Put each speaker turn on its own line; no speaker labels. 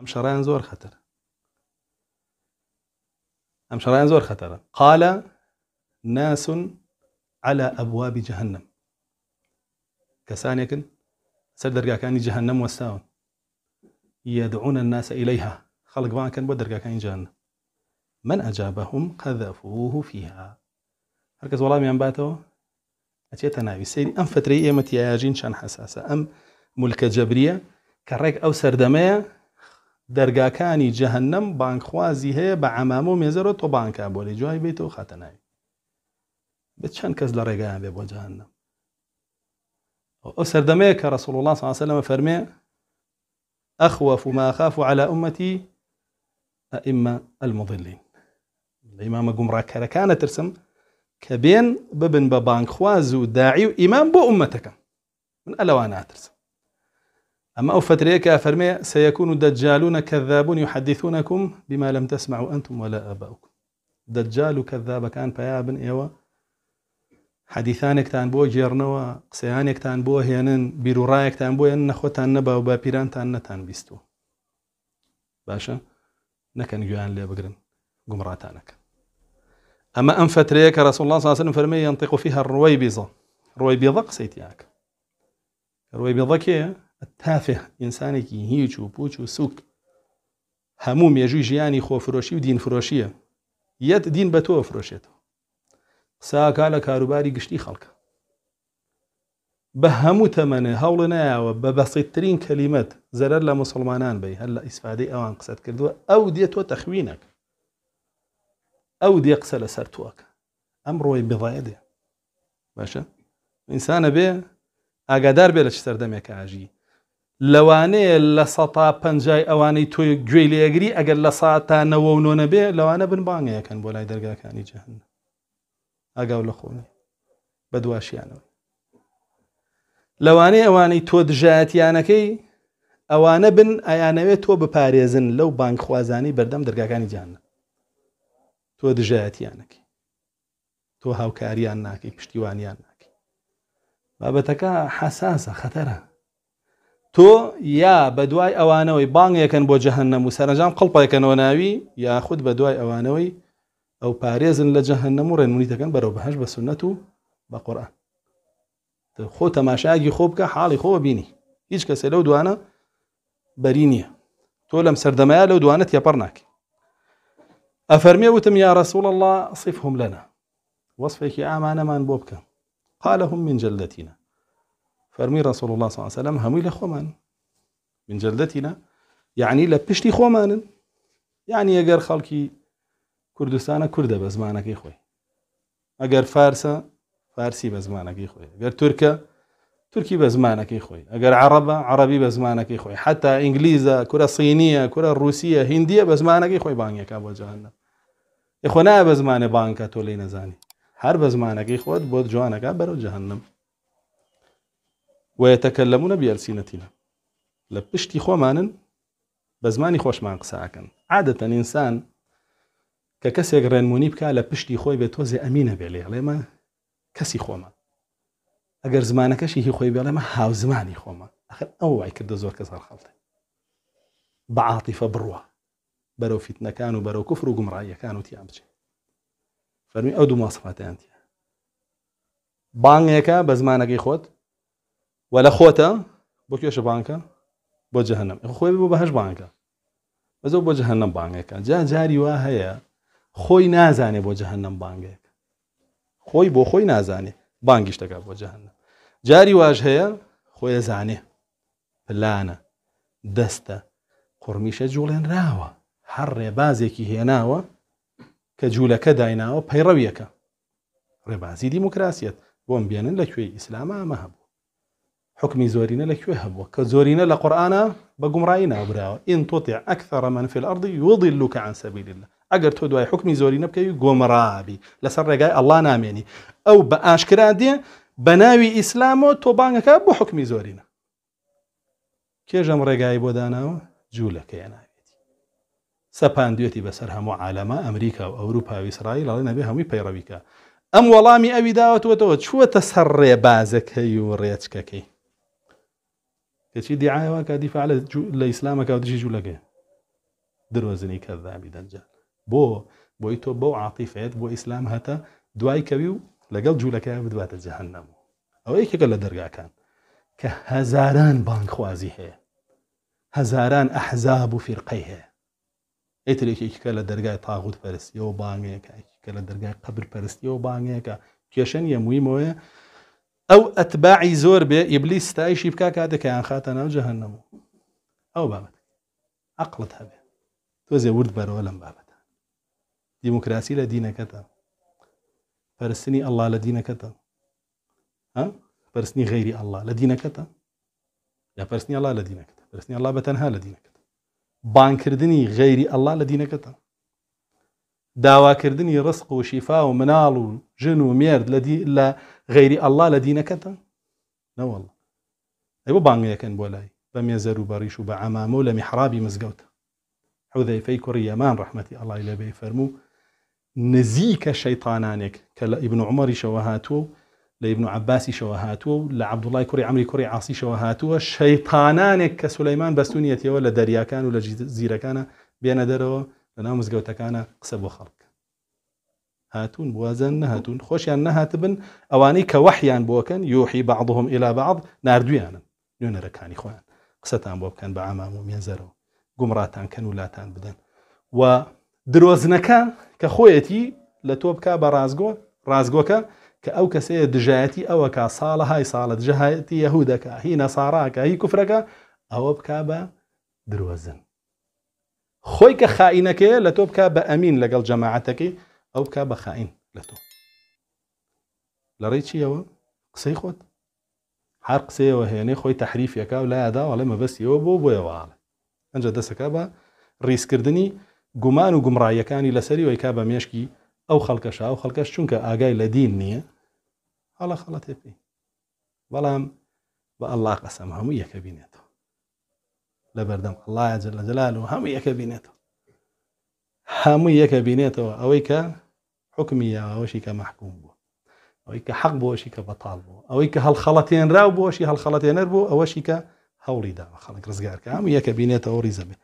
ام شەڕیان زور خطر ام شەڕیان زور خطر قال ناس على كسان يكن سر درجة كان جهنم وساون يدعون الناس إليها خلق ما كان بدرجة كان جهنم من أجابهم قذفوه فيها هركز والله من باتو أتيت انا سيري أم فترية متياجين شان حساسة أم ملك جبرية كرك أو سردمية درگاکانی جهنم بانکخوازی هەیە بە ئەمامە و میزه رو تو بانکا بولی جوای بێتەوە خاتە به چند کس لرگاه هم بیبو جهنم او سردمه که رسول الله صلی الله سانسە وسلم فەرمێ أخوف ما أخاف على أمتي أئمة المضلين الإمام قمرا كان ترسم كبين ببن ببانك خوازو داعي وإمام بو أمتك من ألوانا ترسم أما أو فتريك أفرمي سيكون دجالون كذابون يحدثونكم بما لم تسمعوا أنتم ولا آباؤكم دجال كذاب كان فيابن إيوه حدیثانێکتان بۆ گێڕنەوە قسەیانێکتان بۆ هێنن بیرروڕایەکتان بۆ هێن نەخۆتان نەبا و باپیرانتان نەتان بیستوە باشە نەکەن گویان لێ بگرن گومڕاتانەکە ئەمە ئەم فترەیە کە رسول الله عليه وسلم فرمي ينطق فيها بیزە ڕۆی بێڵە قسەیتیاکە ڕوەی بێڵەکەیە تافێ ئینسانێکی هیچ و پوچ و سوک هەموو مێژووی ژیانی خۆفرۆشی و دینفرۆشیە یەت دین بە تۆ فرۆشێتەوە قساکا لە کاروباری گشتی خەڵکە بە هەموو تەمەنێ هەوڵە نایاوە بە بەسیترین کەلیمەت زەرەر لە مسلمانان بی هەر لە ئیسفادەی ئەوان قسەت کردووە ئەو دێ تۆ تەخوینەک ئەو دێ قسە لەسەر تووەکە ئەم ڕۆی بڵایە دێ باشە ئینسانە بێ ئاگادار بێ لە چ سەردەمێک ئاژی لەوانەیە لە سە تا پنجای ئەوانەی تۆی گوێی لێگری ئەگەر لە سا تا نەوە و نۆنە بێ لەوانە بنبانگەکەن بۆ لای دەرگاکانی جەهن ئەگاو لە خۆنی بە دواشیانەوە لەوانەیە ئەوانەی تۆ دژایەتیانەکەی ئەوانە بن ئەیانەوێت تۆ بپارێزن لەو بانکخوازانی بەردەم دەرگاکانی جیانە تۆ دژایەتیانەکەی تۆ هاوکاریان ناکەی پشتیوانیان ناکەی بابەتەکە حساسە خەتەرە تو یا بدوای اوانوی بانگ یکن بۆ جهنم و سر سەرنجام قڵپەکەنەوە ناوی یاخود بە دوای ئەوانەوەی ئەو پارێزن لە جەهنەم و ڕێنمونی تکن برو بەهش بە سنەت و بە خود خۆ اگی خوب که حالی خوب بینی هیچ کسی لو دوانا بەری تو لم لەم لو دوانا دوانە تێپەر ناکە ئەفەرمێ یا رسول الله صفهم لنا وصفه که وەصفێکی من بۆ بکە قالهم من جلدتنا فرمي رسول الله صلى الله عليه وسلم لە خۆمان من جلدەتیە یعنی لە پشتی خۆمانن یعنی ئەگەر خەڵکی کوردستانە کووردە بە زمانەکەی خۆی ئەگەر فارسە فارسی بە زمانەکەی تركي گەر تورکە تورکی بە زمانەکەی خۆی ئەگەر عربە عربی بە زمانەکەی خۆی حتا ئینگلیزە کورە سینیە کورە رووسە هندیە بە زمانەکەی خۆی بانگەکە بۆ جوانە یخۆ نایە بە زمانە بانکە تۆ لی نەزانی هەر بە زمانەکەی خۆت بۆ جوانەکە بەرەو جهنم ويتكلمون بألسنتنا لبشتي پشتی بزماني خوش مانق ساكن عادة إنسان ككسي غرين کەسێک لبشتي خوي لە أمينة بعليه بێت تۆزێ ئەمینە بێ لێ ئەڵێمە هي خوي ئەگەر زمانەکەشی هاو زماني خۆمە ئەخر أوعي وای کردە زۆر کەس هەرخەڵتە بەعاتیفە بڕوە بەرەو فیتنەکان و بەرەو کوفر و گومڕاییەکان و أودو مواصفات أنت ئەو دوو ماسفاتیان تە وە لە خۆتە بۆ کێشە بانکە بۆ جەهنم خۆی بۆ بەهش بانکە بەزۆ بۆ جەهنم بانگەکە جا جاری وا هەیە خۆی نازانێ بۆ جەهنم بانگێک خۆی بۆ خۆی نازانێ بانگیش دەکات بۆ جەهنم جاری واژ هەیە خۆیە زانێ پلانە دەستە قڕمیشە جوڵێنراوە هەر ڕێبازێکی هێناوە کە جوولەکە دایناوە پەیڕەویەکە ڕێبازی دیموکراسیەت بۆم بێنن لەکوێی ئیسلام ئامە هەبوو حكمي زورينا لك يهب وكزورينا لقرآن بقمرائنا أبراو إن تطع أكثر من في الأرض يضلك عن سبيل الله أقر تهدو أي حكمي زورينا بكي قمرابي لسر الله ناميني أو بأشكران دي بناوي إسلامو توبانك بو حكمي زورينا كي جم رقائي بوداناو جولك يا ناوي سبان ديوتي بسرها معالمة أمريكا وأوروبا وإسرائيل الله نبيها مي بيرويكا أم والله مي أبي داوت وتوت شو تسر بازك هيو ريتشكاكي کەچی دیعاەوە کا دیفاع لە ئیسلامە کاودژی جوولەکە دروەزنی کە دابی دەنجان بۆ بو تۆ بو عاتیفێت بۆ ئیسلام هەتە دوای کەوی و لەگەڵ جوولەکە بدواتە جەهن نەبوو ئەو یەکێکە لە دەرگاکان کە هەزاران بانکخوازی هەیە هەزاران ئەحزاب و فیرقەی هەیە ئیترێکێکیکە لە دەرگای تاغوت پەرستیەوە بانگەیەکە کە لە دەرگای قبر پەرستیەوە بانگەیەکە کێشەن یەمویمەوەە او اتباعي زور به ابليس ستایشی بک کاتێک یان خاتە ناو جەهنەمە ئەو بابەت عقلت هذا تۆزێ ورد بەرەوە لەم بابەتە دیموکراسی لە الله پەرستنی ئەللا لە دینەکەتە پرسنی غیری ئەلله لە دینەکەتە یا پرسنی الله لە دینەکەتە پرسنی ئەلله بەتەنها لە دینەکەتە بانکردنی غيري الله لدينا دینەکەتە داوا كردني رزق وشفاء ومنال وجن وميرد لدي إلا غير الله لدينا كتا لا والله أي بو بانغيا كان بولاي بم يزارو باريش وبعمامو ولا محرابي مزقوت حذيفة كوري يمان رحمتي الله إلا بيفرمو نزيك شيطانانك كلا ابن عمر شوهاتو لابن عباس شوهاتو لعبد الله كوري عمري كوري عاصي شوهاتو شيطانانك كسليمان بسونية ولا دريا كان ولا جزيرة كان بين دروا بنامز جوتا كانا قصب وخرق هاتون بوزن هاتون خوش يعني نهاتبن أواني كوحيان يعني بوكن يوحي بعضهم إلى بعض ناردويانا نيونا ركاني خوان قصتان بوب كان بعمام ومينزرو قمراتان كانوا لاتان بدن ودروزنا كان كخويتي لتوبكا برازقو رازقوكا كأو كسي دجاتي أو كصالة هاي صالة دجاتي يهودك هي نصاراك هي كفرك أو بكابا دروزن خويك خائنك لتوبك بأمين لقل جماعتك أو بك بخائن لتو لريتش يا قصي خوت حار قصي وهيني خوي تحريف يا لا هذا ولا ما بس يو بو بو يوال أنجا دسك أبا ريس كردني قمان وقمرا يكاني لسري ويكابا ميشكي أو خلقشا أو خلقش شنك آقاي لدين نية على خلطة فيه بلام بأ الله قسمهم يا كبينيته لبردم الله جل جلاله همي كابينته همي كابينته اويك حكمي اويك محكوم اويك حق بوشيك بطال بو اويك هالخلطين راو بوشي هالخلطين ربو اويك هوري دا خلق رزقارك همي كابينته اوري